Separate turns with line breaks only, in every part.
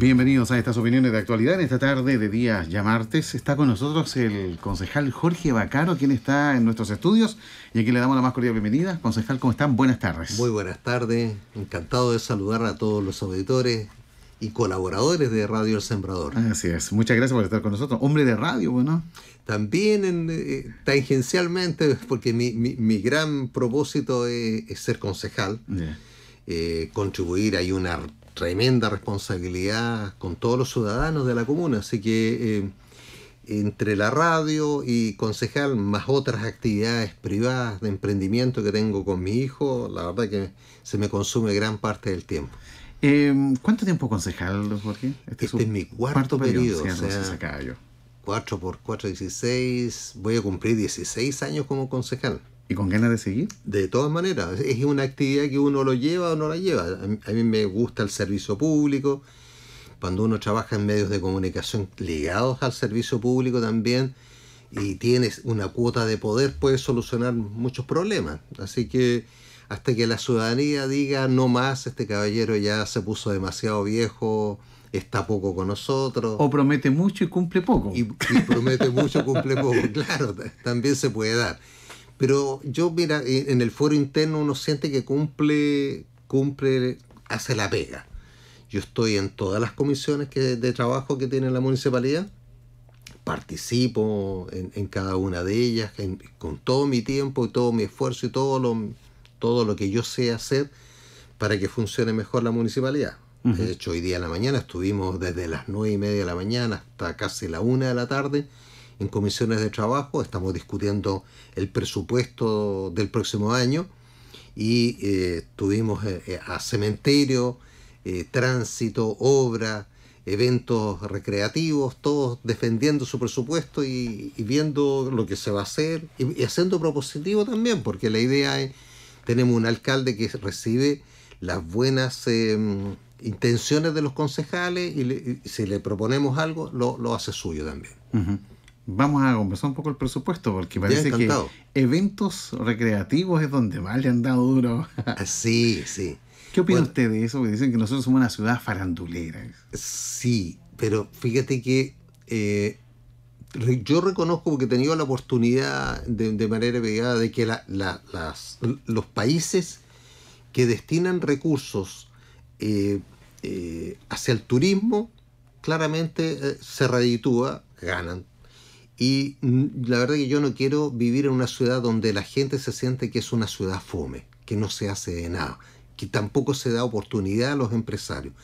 Bienvenidos a estas opiniones de actualidad. En esta tarde de día ya martes está con nosotros el concejal Jorge Bacaro, quien está en nuestros estudios y a quien le damos la más cordial bienvenida. Concejal, ¿cómo están? Buenas tardes. Muy buenas tardes. Encantado de saludar a todos los auditores y colaboradores de Radio El Sembrador. Así es. Muchas gracias por estar con nosotros.
Hombre de radio, bueno. También eh, tangencialmente, porque mi, gran propósito es, ser concejal. Eh, contribuir hay una tremenda responsabilidad con todos los ciudadanos de la comuna, así que eh, entre la radio y concejal, más otras actividades privadas de emprendimiento que tengo con mi hijo, la verdad que se me consume gran parte del tiempo.
Em, ¿Cuánto
tiempo concejal, Jorge? Este, es, este
mi cuarto, periodo. o
sea, por 4, 16. Voy a cumplir 16 años como concejal. Y con ganas de seguir. De todas maneras, es una actividad que uno lo lleva o no la lleva. A mí me gusta el servicio público. Cuando uno trabaja en medios de comunicación ligados al servicio público también y tienes una cuota de poder, puedes solucionar muchos problemas. Así que hasta que la ciudadanía diga no más, este caballero ya se puso demasiado viejo, está poco con nosotros. O promete mucho y cumple poco. Y, promete mucho, cumple poco. Claro, también se puede dar. Pero yo, mira, en el foro interno uno siente que cumple, cumple, hace la pega. Yo estoy en todas las comisiones que, de trabajo que tiene la municipalidad, participo en, cada una de ellas, con todo mi tiempo y todo mi esfuerzo y todo lo, todo lo que yo sé hacer para que funcione mejor la municipalidad. De hecho, hoy día en la mañana estuvimos desde las nueve y media de la mañana hasta casi la una de la tarde en comisiones de trabajo, estamos discutiendo el presupuesto del próximo año y eh, tuvimos eh, eh, a cementerio, eh, tránsito, obra, eventos recreativos, todos defendiendo su presupuesto y, viendo lo que se va a hacer y, haciendo propositivo también, porque la idea es, tenemos un alcalde que recibe las buenas em, intenciones de los concejales y, si le proponemos algo, lo, hace suyo también
vamos a conversar un poco el presupuesto, porque parece que eventos recreativos es donde más le han dado duro. Ah, sí, sí. ¿Qué opina usted de eso? Porque dicen que nosotros somos una ciudad farandulera. Sí, pero fíjate que eh,
yo reconozco, que he tenido la oportunidad de, manera pegada, de que los países que destinan recursos eh, eh, hacia el turismo, claramente se reditúa, ganan y la verdad que yo no quiero vivir en una ciudad donde la gente se siente que es una ciudad fome, que no se hace de nada, que tampoco se da oportunidad a los empresarios.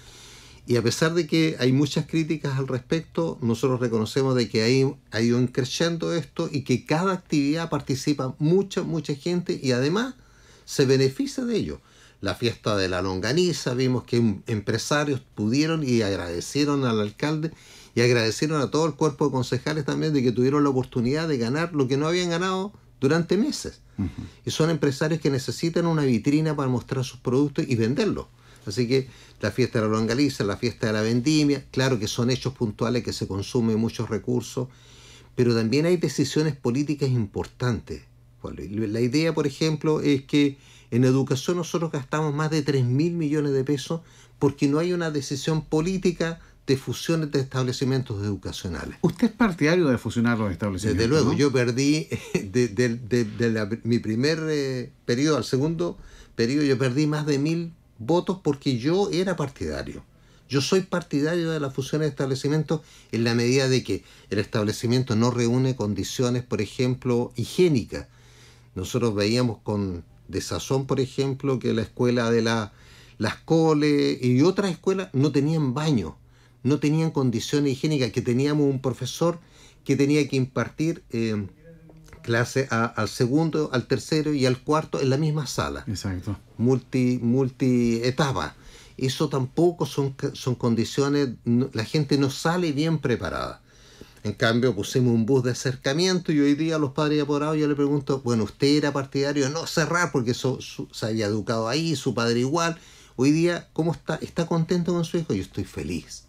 Y a pesar de que hay muchas críticas al respecto, nosotros reconocemos de que ha ido creciendo esto y que cada actividad participa mucha, mucha gente y además se beneficia de ello. La fiesta de la longaniza, vimos que em-, empresarios pudieron y agradecieron al alcalde y agradecieron a todo el cuerpo de concejales también de que tuvieron la oportunidad de ganar lo que no habían ganado durante meses. Y son empresarios que necesitan una vitrina para mostrar sus productos y venderlos. Así que la fiesta de la longaliza, la fiesta de la vendimia, claro que son hechos puntuales que se consumen muchos recursos, pero también hay decisiones políticas importantes. La idea, por ejemplo, es que en educación nosotros gastamos más de 3 mil millones de pesos porque no hay una decisión política de fusiones de establecimientos educacionales. ¿Usted es partidario de fusionar los establecimientos? Desde luego, yo perdí de, mi primer eh, periodo al segundo periodo, yo perdí más de mil votos porque yo era partidario. Yo soy partidario de la fusión de establecimientos en la medida de que el establecimiento no reúne condiciones, por ejemplo, higiénicas. Nosotros veíamos con desazón, por ejemplo, que la escuela de la, las coles y otras escuelas no tenían baño no tenían condiciones higiénicas, que teníamos un profesor que tenía que impartir clases eh, clase al segundo, al tercero y al cuarto en la misma sala. Exacto. Multi, multi etapa. Eso tampoco son, son condiciones, la gente no sale bien preparada. En cambio, pusimos un bus de acercamiento y hoy día los padres apoderados yo le pregunto, bueno, ¿usted era partidario de no cerrar porque se había educado ahí, su padre igual? Hoy día, ¿cómo está? ¿Está contento con su hijo? Yo estoy feliz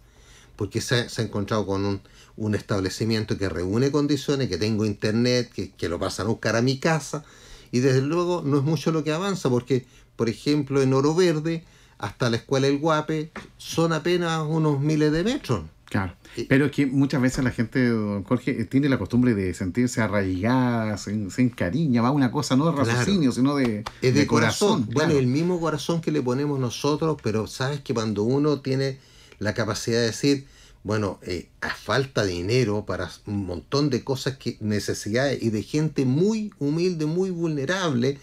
porque se, se ha encontrado con un, establecimiento que reúne condiciones, que tengo internet, que, lo pasan a buscar a mi casa, y desde luego no es mucho lo que avanza, porque, por ejemplo, en Oro Verde, hasta la escuela El Guape,
son apenas unos miles de metros. Claro. Pero es que muchas veces la gente, don Jorge, eh, tiene la costumbre de sentirse arraigada, sin cariño, va va una cosa no de raciocinio, sino de, es de, corazón. Bueno, el
mismo corazón que le ponemos nosotros, pero sabes que cuando uno tiene la capacidad de decir, bueno, eh, a falta dinero para un montón de cosas, que, necesidades y de gente muy humilde, muy vulnerable,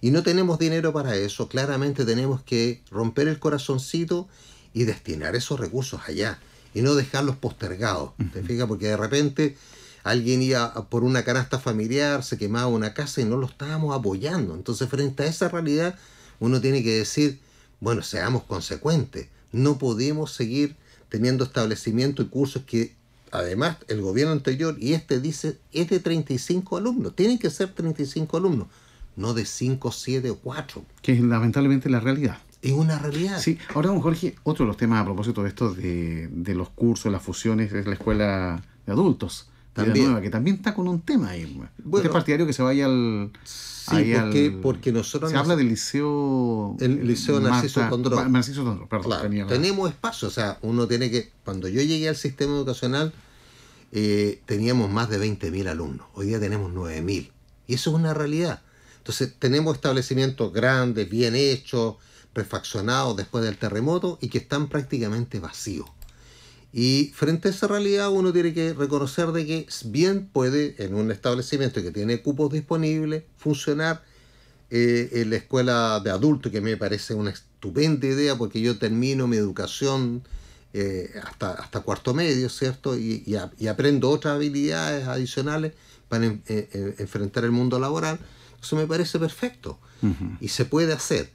y no tenemos dinero para eso, claramente tenemos que romper el corazoncito y destinar esos recursos allá y no dejarlos postergados. ¿Te fijas? Porque de repente alguien iba por una canasta familiar, se quemaba una casa y no lo estábamos apoyando. Entonces, frente a esa realidad, uno tiene que decir, bueno, seamos consecuentes. No podemos seguir teniendo establecimientos y cursos que además el gobierno anterior y este dice es de 35 alumnos, tienen que ser 35 alumnos, no de 5,
7 o 4. Que es lamentablemente la realidad. Es
una realidad.
Sí, ahora don Jorge, otro de los temas a propósito de esto de, de los cursos, las fusiones, es la escuela de adultos que también está con un tema ahí. Este bueno, partidario que se vaya al. porque, nosotros. Se habla del liceo. El liceo Narciso Narciso perdón. Tenemos
espacio, o sea, uno tiene que. Cuando yo llegué al sistema educacional, eh, teníamos más de 20.000 alumnos. Hoy día tenemos 9.000. Y eso es una realidad. Entonces, tenemos establecimientos grandes, bien hechos, refaccionados después del terremoto y que están prácticamente vacíos. Y frente a esa realidad uno tiene que reconocer de que bien puede en un establecimiento que tiene cupos disponibles funcionar eh, la escuela de adultos, que me parece una estupenda idea porque yo termino mi educación eh, hasta, hasta cuarto medio, ¿cierto? Y, aprendo otras habilidades adicionales para eh, enfrentar el mundo laboral. Eso me parece perfecto y se puede hacer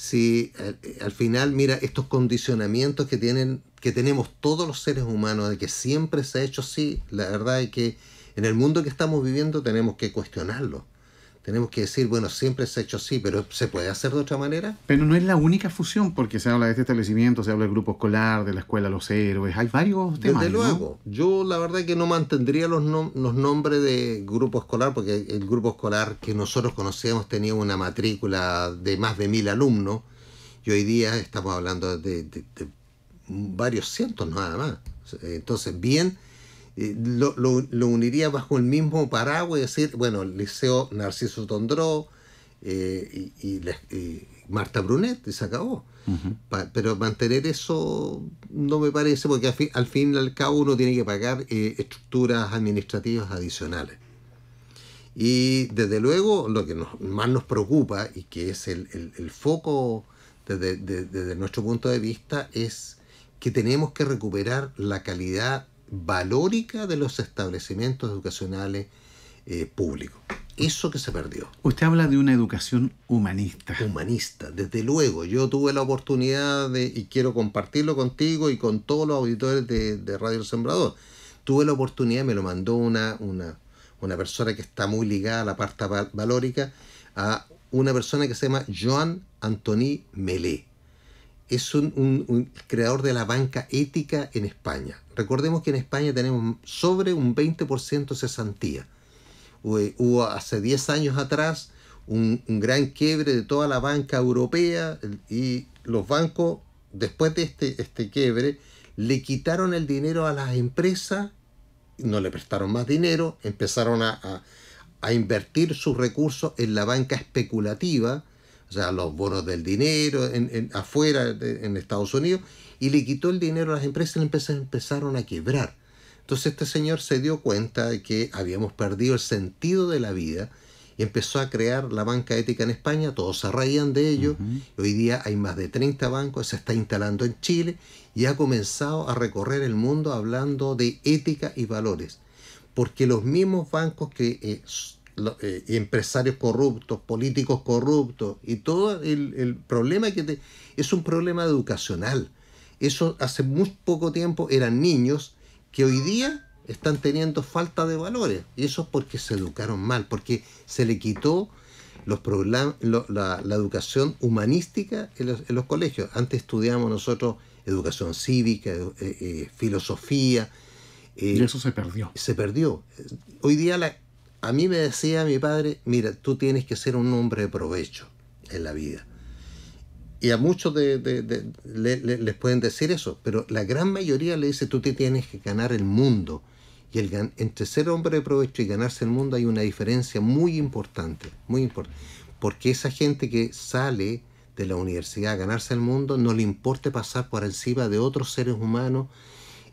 si al, eh, al, final, mira, estos condicionamientos que, tienen, que tenemos todos los seres humanos, de que siempre se ha hecho así, la verdad es que en el mundo que estamos viviendo tenemos que cuestionarlo tenemos que decir, bueno, siempre se ha hecho
así, pero ¿se puede hacer de otra manera? Pero no es la única fusión, porque se habla de este establecimiento, se habla del grupo escolar, de la escuela Los Héroes, hay varios temas. Desde luego,
yo la verdad que no mantendría los, los nombres de grupo escolar, porque el grupo escolar que nosotros conocíamos tenía una matrícula de más de mil alumnos, y hoy día estamos hablando de, de varios cientos nada más. Entonces, bien lo, uniría bajo el mismo paraguas y decir, bueno, el Liceo Narciso Tondró eh, y, Marta Brunet, y se acabó. pero mantener eso no me parece, porque al fin, al y al cabo uno tiene que pagar eh, estructuras administrativas adicionales. Y desde luego lo que más nos preocupa y que es el, foco desde, desde, nuestro punto de vista es que tenemos que recuperar la calidad valórica de los establecimientos educacionales eh, públicos. Eso que se perdió.
Usted habla de una educación
humanista. Humanista, desde luego. Yo tuve la oportunidad de, y quiero compartirlo contigo y con todos los auditores de, Radio El Sembrador. Tuve la oportunidad, me lo mandó una, una, persona que está muy ligada a la parte valórica, a una persona que se llama Joan Antoni Melé. Es un creador de la banca ética en España Recordemos que en España tenemos sobre un 20% cesantía. Hubo hace 10 años atrás un, gran quiebre de toda la banca europea y los bancos, después de este, este quiebre, le quitaron el dinero a las empresas, no le prestaron más dinero, empezaron a, a invertir sus recursos en la banca especulativa o sea, los bonos del dinero en, afuera en Estados Unidos, y le quitó el dinero a las empresas y empresas empezaron a quebrar. Entonces este señor se dio cuenta de que habíamos perdido el sentido de la vida y empezó a crear la banca ética en España, todos se reían de ello, hoy día hay más de 30 bancos, se está instalando en Chile y ha comenzado a recorrer el mundo hablando de ética y valores, porque los mismos bancos que... Eh, eh, empresarios corruptos, políticos corruptos, y todo el, problema que te, es un problema educacional. Eso hace muy poco tiempo eran niños que hoy día están teniendo falta de valores. Y eso es porque se educaron mal, porque se le quitó los la, educación humanística en los, colegios. Antes estudiábamos nosotros educación cívica, eh, eh, filosofía. y eso se perdió. Se perdió. Hoy día la, a mí me decía mi padre, mira, tú tienes que ser un hombre de provecho en la vida. Y a muchos de, les pueden decir eso, pero la gran mayoría le dice, tú te tienes que ganar el mundo. Y el, entre ser hombre de provecho y ganarse el mundo hay una diferencia muy importante, muy importante. Porque esa gente que sale de la universidad a ganarse el mundo, no le importa pasar por encima de otros seres humanos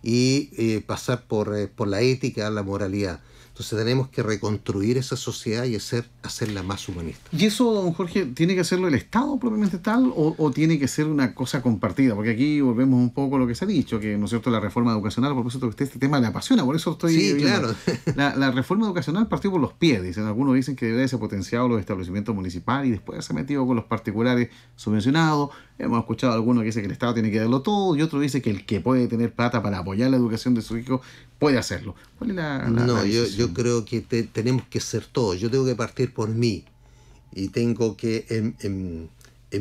y eh, pasar por, eh, por la ética, la moralidad. Entonces tenemos que reconstruir esa sociedad y hacer, hacerla más humanista.
¿Y eso, don Jorge, tiene que hacerlo el Estado propiamente tal o, tiene que ser una cosa compartida? Porque aquí volvemos un poco a lo que se ha dicho, que no es cierto la reforma educacional, por supuesto que usted este tema le apasiona, por eso estoy... Sí, claro. La, reforma educacional partió por los pies, dicen. Algunos dicen que debe ser potenciado los establecimientos municipales y después se ha metido con los particulares subvencionados, Hemos escuchado a alguno que dice que el Estado tiene que darlo todo y otro dice que el que puede tener plata para apoyar la educación de su hijo puede hacerlo. No,
yo, creo que tenemos que ser todos. Yo tengo que partir por mí y tengo que en,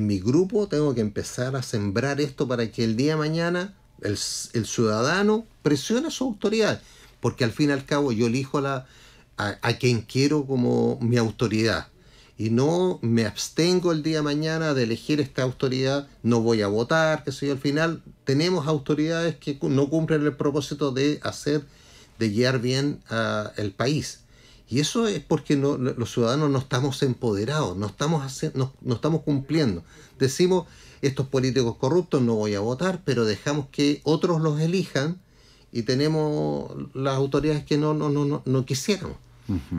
mi grupo tengo que empezar a sembrar esto para que el día de mañana el, ciudadano presione a su autoridad. Porque al fin y al cabo yo elijo la, a quien quiero como mi autoridad y no me abstengo el día de mañana de elegir esta autoridad, no voy a votar, que soy al final tenemos autoridades que no cumplen el propósito de hacer, de guiar bien al ah, el país. Y eso es porque no, los ciudadanos no estamos empoderados, no estamos, no, estamos cumpliendo. Decimos, estos políticos corruptos no voy a votar, pero dejamos que otros los elijan y tenemos las autoridades que no, no, no, no, no quisiéramos.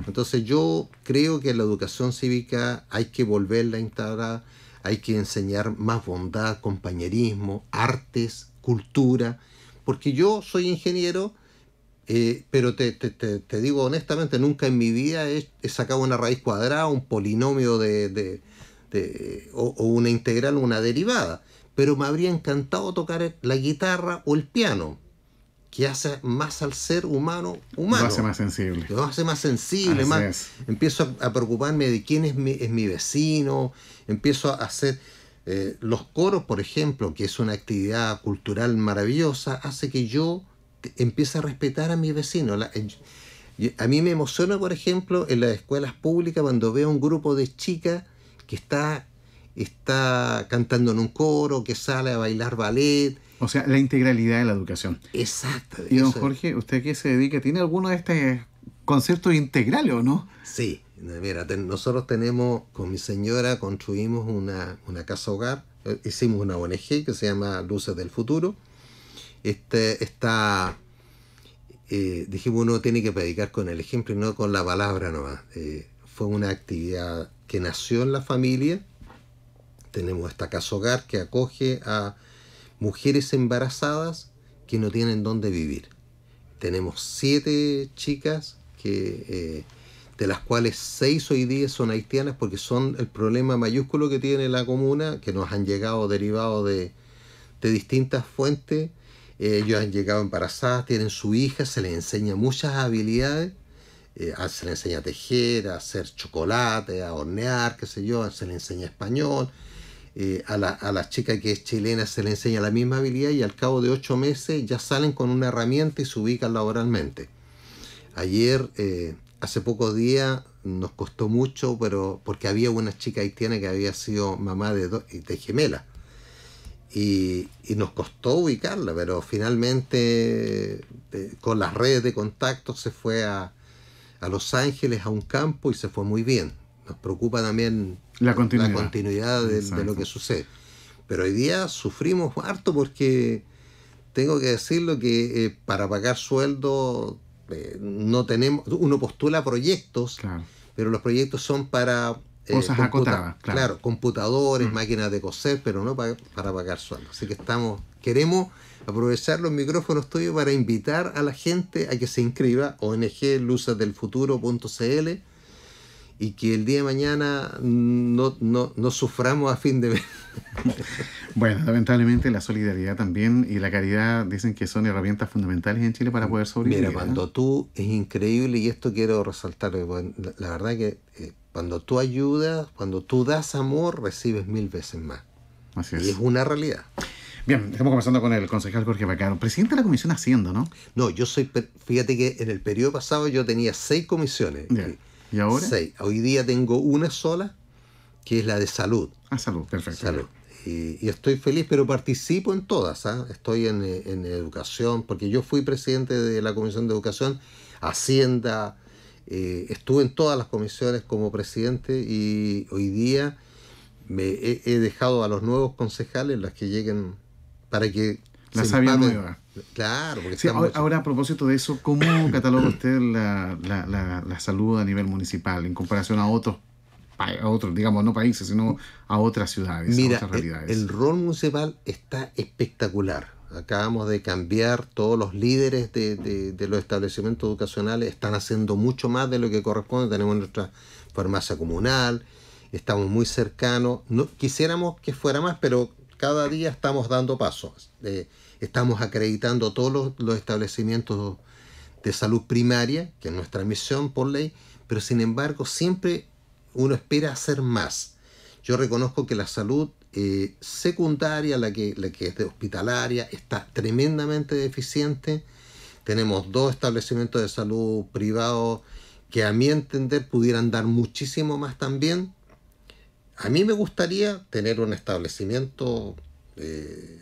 Entonces yo creo que la educación cívica hay que volverla a instalar, hay que enseñar más bondad, compañerismo, artes, cultura, porque yo soy ingeniero, eh, pero te, digo honestamente, nunca en mi vida he, sacado una raíz cuadrada, un polinomio de, de, de o, una integral, una derivada, pero me habría encantado tocar la guitarra o el piano que hace más al ser humano humano. Lo hace más sensible. Lo hace más sensible, más. Empiezo a, preocuparme de quién es mi, es mi vecino, empiezo a hacer. Eh, los coros, por ejemplo, que es una actividad cultural maravillosa, hace que yo empiece a respetar a mi vecino. a mí me emociona, por ejemplo, en las escuelas públicas cuando veo un grupo de chicas que
está, está cantando en un coro, que sale a bailar ballet, o sea, la integralidad de la educación. Exacto. Y don Jorge, usted qué se dedica, ¿tiene alguno de estos conceptos integrales o no?
Sí, mira, nosotros tenemos, con mi señora construimos una, una casa hogar, eh, hicimos una ONG que se llama Luces del Futuro. Este, está eh, dijimos uno tiene que predicar con el ejemplo y no con la palabra nomás. Eh, fue una actividad que nació en la familia. Tenemos esta casa hogar que acoge a mujeres embarazadas que no tienen dónde vivir. Tenemos siete chicas eh, de las cuales seis hoy día son haitianas porque son el problema mayúsculo que tiene la comuna, que nos han llegado derivados de, distintas fuentes. Eh, ellos han llegado embarazadas, tienen su hija, se les enseña muchas habilidades. Eh, se les enseña a tejer, a hacer chocolate, a hornear, qué sé yo, se les enseña español, eh, a, la, chica que es chilena se le enseña la misma habilidad y al cabo de ocho meses ya salen con una herramienta y se ubican laboralmente. Ayer, eh, hace pocos días, nos costó mucho, pero porque había una chica haitiana que había sido mamá de, de gemela. Y, nos costó ubicarla, pero finalmente eh, con las redes de contacto se fue a, a Los Ángeles, a un campo y se fue muy bien. Nos preocupa también la continuidad, de, lo que sucede. Pero hoy día sufrimos harto porque tengo que decirlo que eh, para pagar sueldo eh, no tenemos, uno postula proyectos, pero los proyectos son para eh, cosas acotadas, claro. computadores, mm. máquinas de coser, pero no para, pagar sueldo. Así que estamos, queremos aprovechar los micrófonos tuyos para invitar a la gente a que se inscriba ONG luzasdelfuturo.cl y que el día de mañana no, no, suframos a fin de ver
bueno, lamentablemente la solidaridad también y la caridad dicen que son herramientas fundamentales en Chile para poder sobrevivir. Mira, ¿eh? cuando tú, es increíble y
esto quiero resaltar, eh, la, verdad que eh, cuando tú ayudas, cuando tú das amor, recibes mil veces más. Así es. Y es una realidad. Bien, estamos conversando con el concejal Jorge Bacaro, presidente de la comisión Haciendo, ¿no? No, yo soy, fíjate que en el periodo pasado yo tenía seis comisiones. ¿Y ahora? Hoy día tengo una sola, que es la de salud. Ah, salud, perfecto. Y, estoy feliz, pero participo en todas. ¿ah? Estoy en, educación, porque yo fui presidente de la Comisión de Educación, Hacienda, eh, estuve en todas las comisiones como presidente y hoy día me he, dejado a los nuevos concejales, las que lleguen, para que... La se Claro, porque ahora, a
propósito de eso, ¿cómo cataloga usted la, salud a nivel municipal en comparación a otros, a otros, digamos, no países, sino a otras ciudades, a otras realidades? El, rol municipal está espectacular.
Acabamos de cambiar, todos los líderes de, los establecimientos educacionales están haciendo mucho más de lo que corresponde. Tenemos nuestra farmacia comunal, estamos muy cercanos. No, quisiéramos que fuera más, pero cada día estamos dando pasos. Eh, Estamos acreditando todos los, establecimientos de salud primaria, que es nuestra misión por ley, pero sin embargo siempre uno espera hacer más. Yo reconozco que la salud eh, secundaria, la que, es hospitalaria, está tremendamente deficiente. Tenemos dos establecimientos de salud privados que a mi entender pudieran dar muchísimo más también. A mí me gustaría tener un establecimiento eh,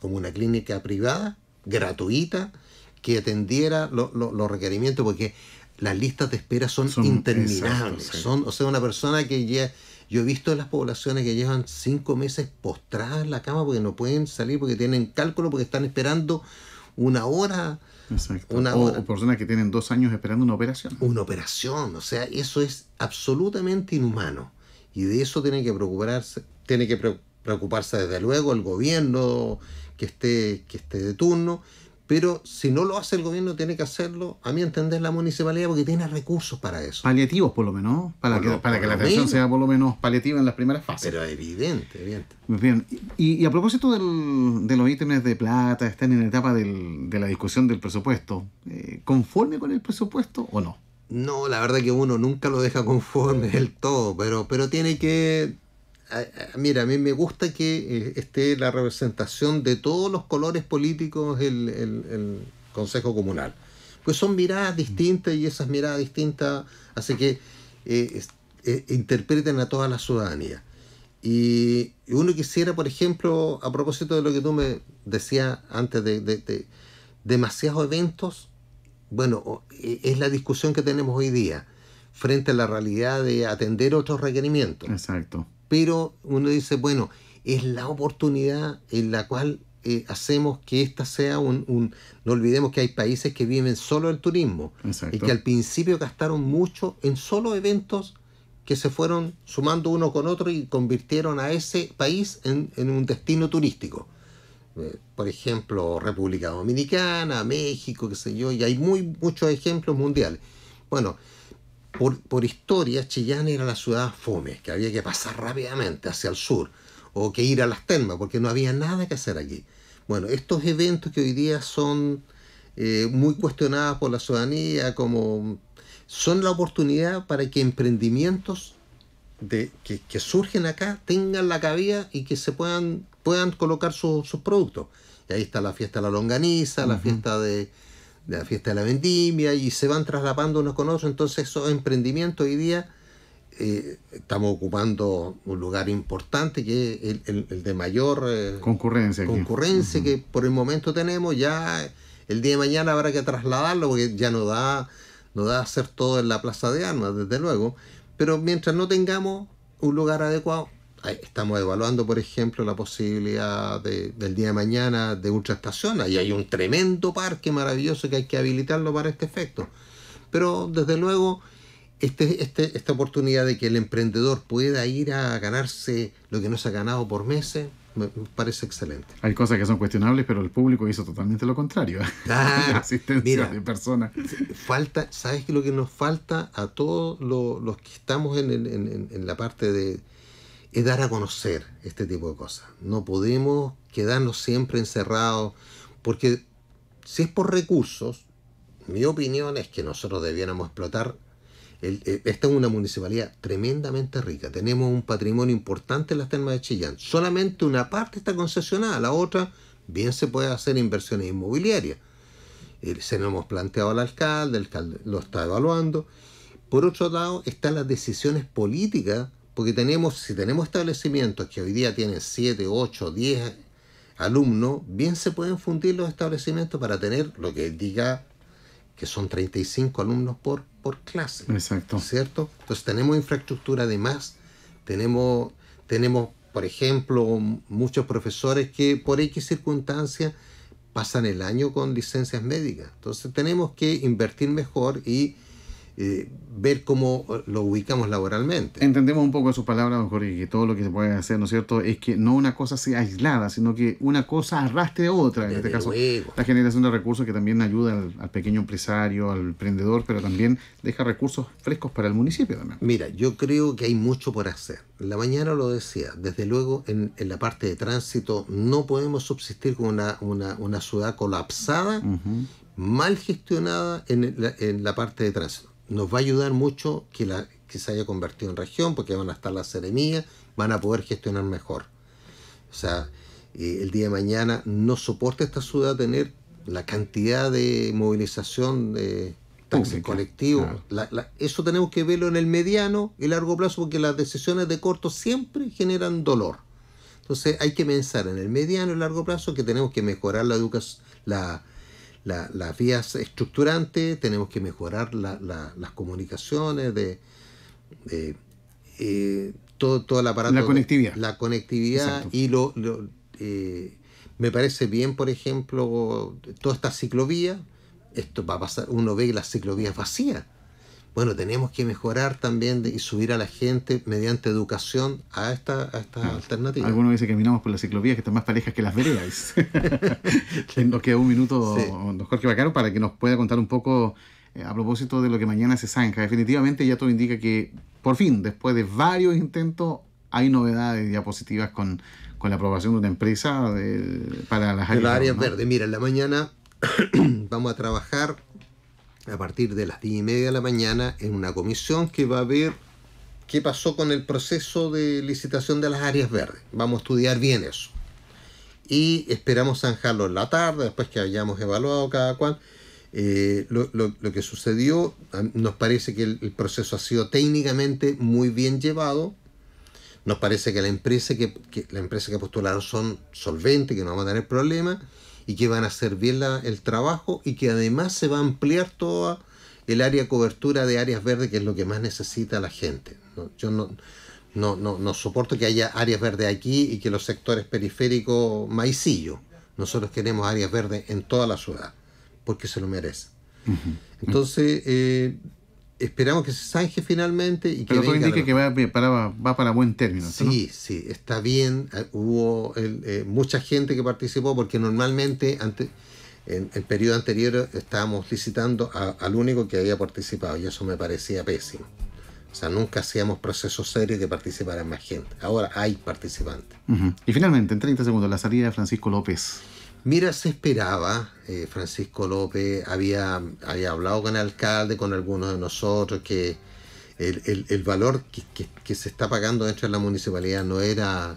como una clínica privada, gratuita, que atendiera los requerimientos, porque las listas de espera son, interminables. son, o sea, una persona que ya... Yo he visto las poblaciones que llevan cinco meses postradas en la cama porque no pueden salir, porque tienen cálculo, porque están esperando una hora. Exacto. Una o,
personas que tienen dos años esperando una
operación. Una operación, o sea, eso es absolutamente inhumano. Y de eso tiene que preocuparse, tiene que preocuparse preocuparse desde luego el gobierno que esté, que esté de turno, pero si no lo hace el gobierno tiene que hacerlo, a mi entender, la municipalidad porque tiene recursos para eso.
Paliativos por lo menos, para que, para que la atención sea por lo menos paliativa en las primeras fases. Pero evidente, evidente. Bien, y, a propósito de los ítems de plata, están en la etapa de la discusión del presupuesto, eh, ¿conforme con el presupuesto o no?
No, la verdad que uno nunca lo deja conforme del todo, pero, pero tiene que mira, a mí me gusta que eh, esté la representación de todos los colores políticos el, el, Consejo Comunal. Pues son miradas distintas y esas miradas distintas hace que eh, eh, interpreten a toda la ciudadanía. Y, uno quisiera, por ejemplo, a propósito de lo que tú me decías antes de demasiados eventos, bueno, es la discusión que tenemos hoy día frente a la realidad de atender otros requerimientos. Exacto pero uno dice, bueno, es la oportunidad en la cual eh, hacemos que esta sea un, No olvidemos que hay países que viven solo del turismo y que al principio gastaron mucho en solo eventos que se fueron sumando uno con otro y convirtieron a ese país en, un destino turístico. Eh, por ejemplo, República Dominicana, México, qué sé yo, y hay muy muchos ejemplos mundiales. Bueno, por, historia, Chillán era la ciudad fome, que había que pasar rápidamente hacia el sur, o que ir a las termas, porque no había nada que hacer aquí. Bueno, estos eventos que hoy día son eh, muy cuestionados por la ciudadanía, como son la oportunidad para que emprendimientos de, que, surgen acá tengan la cabida y que se puedan, puedan colocar sus productos. Y ahí está la fiesta de la longaniza, la fiesta de, de la fiesta de la vendimia y se van traslapando unos con otros. Entonces esos emprendimientos hoy día eh, estamos ocupando un lugar importante que es el, de mayor eh, concurrencia, concurrencia que por el momento tenemos. Ya el día de mañana habrá que trasladarlo porque ya no da, no da hacer todo en la plaza de armas, desde luego. Pero mientras no tengamos un lugar adecuado, estamos evaluando, por ejemplo, la posibilidad del día de mañana de ultraestación. Ahí hay un tremendo parque maravilloso que hay que habilitarlo para este efecto. Pero desde luego, este, este, esta oportunidad de que el emprendedor pueda ir a ganarse lo que no se ha ganado por meses, me parece excelente.
Hay cosas que son cuestionables, pero el público hizo totalmente lo contrario. Ah, la
asistencia de personas. Falta, ¿sabes lo que nos falta a todos los, que estamos en, en la parte de, es dar a conocer este tipo de cosas. No podemos quedarnos siempre encerrados, porque si es por recursos, mi opinión es que nosotros debiéramos explotar. esta es una municipalidad tremendamente rica. Tenemos un patrimonio importante en las termas de Chillán. Solamente una parte está concesionada, la otra bien se puede hacer inversiones inmobiliarias. Eh, se lo hemos planteado al alcalde, el alcalde lo está evaluando. Por otro lado, están las decisiones políticas porque tenemos, si tenemos establecimientos que hoy día tienen 7, 8, 10 alumnos, bien se pueden fundir los establecimientos para tener lo que diga que son 35 alumnos por, por clase. Exacto. ¿Cierto? Entonces tenemos infraestructura de más, tenemos, tenemos, por ejemplo, muchos profesores que por X circunstancias pasan el año con licencias médicas. Entonces tenemos que invertir mejor y
eh, ver cómo eh, lo ubicamos laboralmente. Entendemos un poco sus palabras, don Jorge, que todo lo que se puede hacer, ¿no es cierto?, es que no una cosa sea aislada, sino que una cosa arrastre a otra. En este caso, la generación de recursos que también ayuda al, pequeño empresario, al emprendedor, pero también deja recursos frescos para el municipio también. Mira, yo creo que hay mucho por hacer.
La mañana lo decía, desde luego en, la parte de tránsito no podemos subsistir con una, ciudad colapsada, mal gestionada en la parte de tránsito nos va a ayudar mucho que, la, que se haya convertido en región, porque van a estar las seremías, van a poder gestionar mejor. O sea, eh, el día de mañana no soporta esta ciudad tener la cantidad de movilización de taxis colectivos. eso tenemos que verlo en el mediano y largo plazo, porque las decisiones de corto siempre generan dolor. Entonces hay que pensar en el mediano y largo plazo que tenemos que mejorar la educación, la, las vías estructurantes, tenemos que mejorar las comunicaciones, de, de eh, todo, todo el aparato. La conectividad. la conectividad y lo... Eh, me parece bien, por ejemplo, toda esta ciclovía, esto va a pasar, uno ve las ciclovías vacías. Bueno, tenemos que mejorar también y subir a la gente mediante educación a
esta, esta alternativa. Algunos caminamos por las ciclovías que están más parejas que las veredas. Nos queda un minuto, Jorge Bacaro, para que nos pueda contar un poco eh, a propósito de lo que mañana se zanja. Definitivamente ya todo indica que, por fin, después de varios intentos, hay novedades y diapositivas con, la aprobación de una empresa para las áreas, verdes. Mira, en la mañana vamos a trabajar a partir de las 10 y media de
la mañana en una comisión que va a ver qué pasó con el proceso de licitación de las áreas verdes. Vamos a estudiar bien eso y esperamos zanjarlo en la tarde, después que hayamos evaluado cada cual. Eh, lo, que sucedió, nos parece que el, proceso ha sido técnicamente muy bien llevado. Nos parece que la empresa que, la empresa que postularon son solventes, que no van a tener problemas y que van a hacer bien el trabajo y que además se va a ampliar toda el área de cobertura de áreas verdes, que es lo que más necesita la gente. no, no, no, no soporto que haya áreas verdes aquí y que los sectores periféricos maicillo. Nosotros queremos áreas verdes en toda la ciudad, porque se lo merece. Entonces, eh, esperamos que se zanje finalmente y que... Pero todo indica que eh, va para, buen término. Sí, sí, está bien. Eh, hubo mucha gente que participó porque normalmente en el periodo anterior estábamos licitando al único que había participado y eso me parecía pésimo. O sea, nunca hacíamos procesos serios que participaran más gente. Ahora hay participantes.
Y finalmente, en 30 segundos, la salida de Francisco López. Mira, se
esperaba, eh, Francisco López había, hablado con el alcalde, con algunos de nosotros, que el, valor que, se está pagando dentro de la municipalidad no era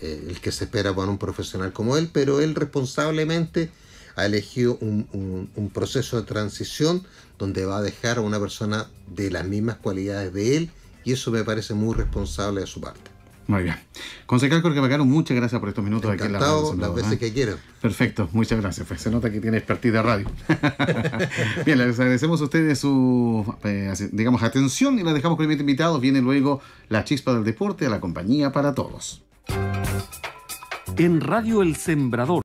eh, el que se espera para un profesional como él, pero él responsablemente ha elegido un, proceso de transición donde va a dejar a una persona de las mismas cualidades de él y eso me parece muy responsable de su parte.
Muy bien. Concejal Jorge Macaro, muchas gracias por estos minutos aquí en la las veces ¿eh? que quieran. Perfecto, muchas gracias. Pues. se nota que tienes expertise de radio. bien, les agradecemos a ustedes su, eh, digamos, atención y la dejamos con el invitado. Viene luego la chispa del deporte a la compañía para todos. En Radio El Sembrador.